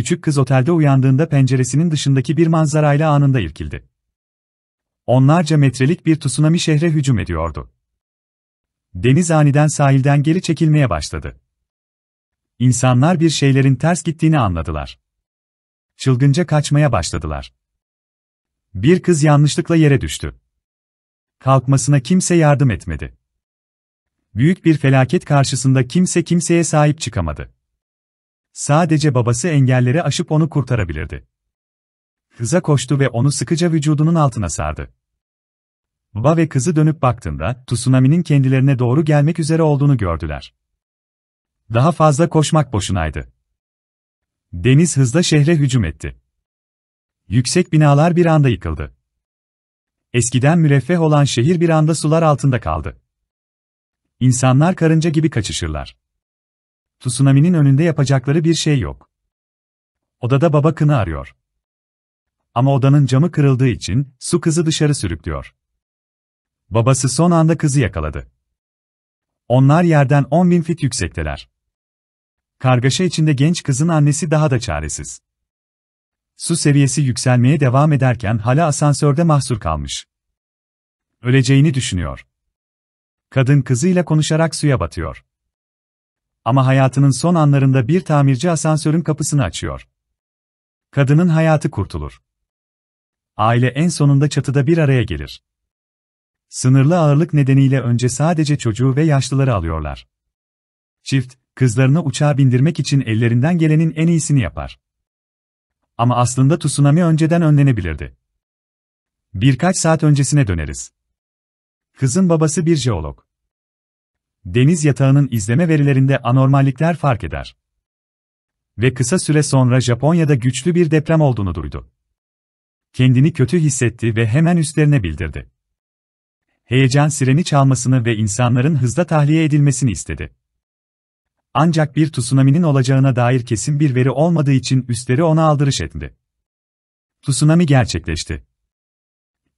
Küçük kız otelde uyandığında penceresinin dışındaki bir manzarayla anında irkildi. Onlarca metrelik bir tsunami şehre hücum ediyordu. Deniz aniden sahilden geri çekilmeye başladı. İnsanlar bir şeylerin ters gittiğini anladılar. Çılgınca kaçmaya başladılar. Bir kız yanlışlıkla yere düştü. Kalkmasına kimse yardım etmedi. Büyük bir felaket karşısında kimse kimseye sahip çıkamadı. Sadece babası engelleri aşıp onu kurtarabilirdi. Kıza koştu ve onu sıkıca vücudunun altına sardı. Baba ve kızı dönüp baktığında, tsunami'nin kendilerine doğru gelmek üzere olduğunu gördüler. Daha fazla koşmak boşunaydı. Deniz hızla şehre hücum etti. Yüksek binalar bir anda yıkıldı. Eskiden müreffeh olan şehir bir anda sular altında kaldı. İnsanlar karınca gibi kaçışırlar. Tsunami'nin önünde yapacakları bir şey yok. Odada baba kını arıyor. Ama odanın camı kırıldığı için su kızı dışarı sürüklüyor. Babası son anda kızı yakaladı. Onlar yerden 10 bin fit yüksekteler. Kargaşa içinde genç kızın annesi daha da çaresiz. Su seviyesi yükselmeye devam ederken hala asansörde mahsur kalmış. Öleceğini düşünüyor. Kadın kızıyla konuşarak suya batıyor. Ama hayatının son anlarında bir tamirci asansörün kapısını açıyor. Kadının hayatı kurtulur. Aile en sonunda çatıda bir araya gelir. Sınırlı ağırlık nedeniyle önce sadece çocuğu ve yaşlıları alıyorlar. Çift, kızlarını uçağa bindirmek için ellerinden gelenin en iyisini yapar. Ama aslında tsunami önceden önlenebilirdi. Birkaç saat öncesine döneriz. Kızın babası bir jeolog deniz yatağının izleme verilerinde anormallikler fark eder. Ve kısa süre sonra Japonya'da güçlü bir deprem olduğunu duydu. Kendini kötü hissetti ve hemen üstlerine bildirdi. Heyecan sireni çalmasını ve insanların hızla tahliye edilmesini istedi. Ancak bir tsunami'nin olacağına dair kesin bir veri olmadığı için üstleri ona aldırış etti. Tsunami gerçekleşti.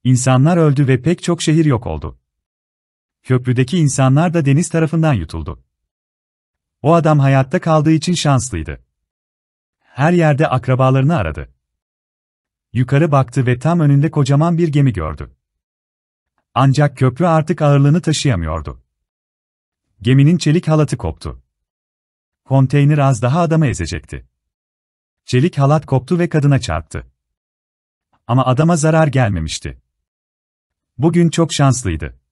İnsanlar öldü ve pek çok şehir yok oldu. Köprüdeki insanlar da deniz tarafından yutuldu. O adam hayatta kaldığı için şanslıydı. Her yerde akrabalarını aradı. Yukarı baktı ve tam önünde kocaman bir gemi gördü. Ancak köprü artık ağırlığını taşıyamıyordu. Geminin çelik halatı koptu. Konteyner az daha adamı ezecekti. Çelik halat koptu ve kadına çarptı. Ama adama zarar gelmemişti. Bugün çok şanslıydı.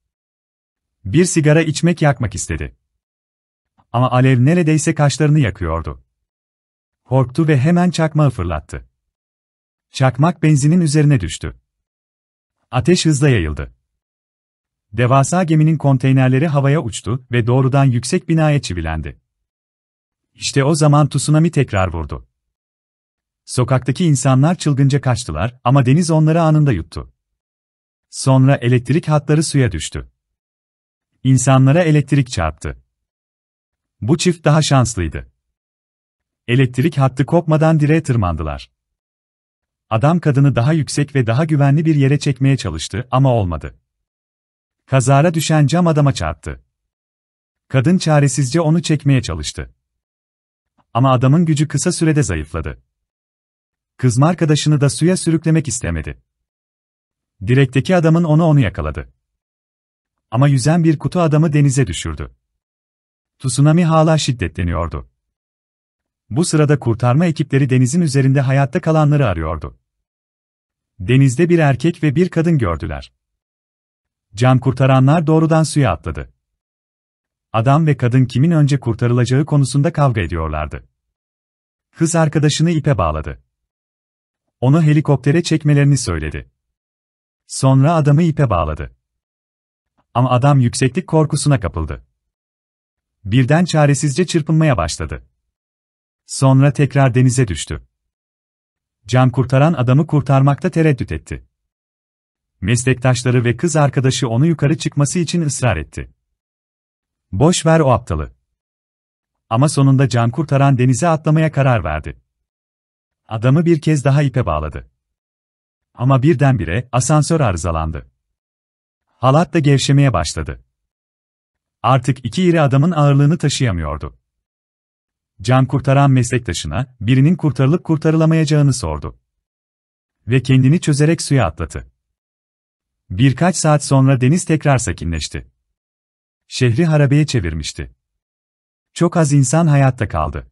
Bir sigara içmek yakmak istedi. Ama alev neredeyse kaşlarını yakıyordu. Korktu ve hemen çakmağı fırlattı. Çakmak benzinin üzerine düştü. Ateş hızla yayıldı. Devasa geminin konteynerleri havaya uçtu ve doğrudan yüksek binaya çivilendi. İşte o zaman tsunami tekrar vurdu. Sokaktaki insanlar çılgınca kaçtılar ama deniz onları anında yuttu. Sonra elektrik hatları suya düştü. İnsanlara elektrik çarptı. Bu çift daha şanslıydı. Elektrik hattı kopmadan direğe tırmandılar. Adam kadını daha yüksek ve daha güvenli bir yere çekmeye çalıştı ama olmadı. Kazara düşen cam adama çarptı. Kadın çaresizce onu çekmeye çalıştı. Ama adamın gücü kısa sürede zayıfladı. Kızma arkadaşını da suya sürüklemek istemedi. Direkteki adamın onu onu yakaladı. Ama yüzen bir kutu adamı denize düşürdü. Tsunami hala şiddetleniyordu. Bu sırada kurtarma ekipleri denizin üzerinde hayatta kalanları arıyordu. Denizde bir erkek ve bir kadın gördüler. Can kurtaranlar doğrudan suya atladı. Adam ve kadın kimin önce kurtarılacağı konusunda kavga ediyorlardı. Kız arkadaşını ipe bağladı. Onu helikoptere çekmelerini söyledi. Sonra adamı ipe bağladı. Ama adam yükseklik korkusuna kapıldı. Birden çaresizce çırpınmaya başladı. Sonra tekrar denize düştü. Can kurtaran adamı kurtarmakta tereddüt etti. Meslektaşları ve kız arkadaşı onu yukarı çıkması için ısrar etti. Boş ver o aptalı. Ama sonunda can kurtaran denize atlamaya karar verdi. Adamı bir kez daha ipe bağladı. Ama birdenbire asansör arızalandı. Halat da gevşemeye başladı. Artık iki iri adamın ağırlığını taşıyamıyordu. Can kurtaran meslektaşına, birinin kurtarılıp kurtarılamayacağını sordu. Ve kendini çözerek suya atladı. Birkaç saat sonra deniz tekrar sakinleşti. Şehri harabeye çevirmişti. Çok az insan hayatta kaldı.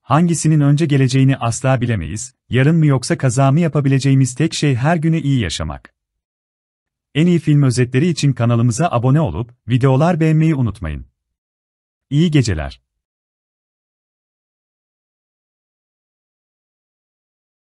Hangisinin önce geleceğini asla bilemeyiz, yarın mı yoksa kaza yapabileceğimiz tek şey her günü iyi yaşamak. En iyi film özetleri için kanalımıza abone olup videolar beğenmeyi unutmayın. İyi geceler.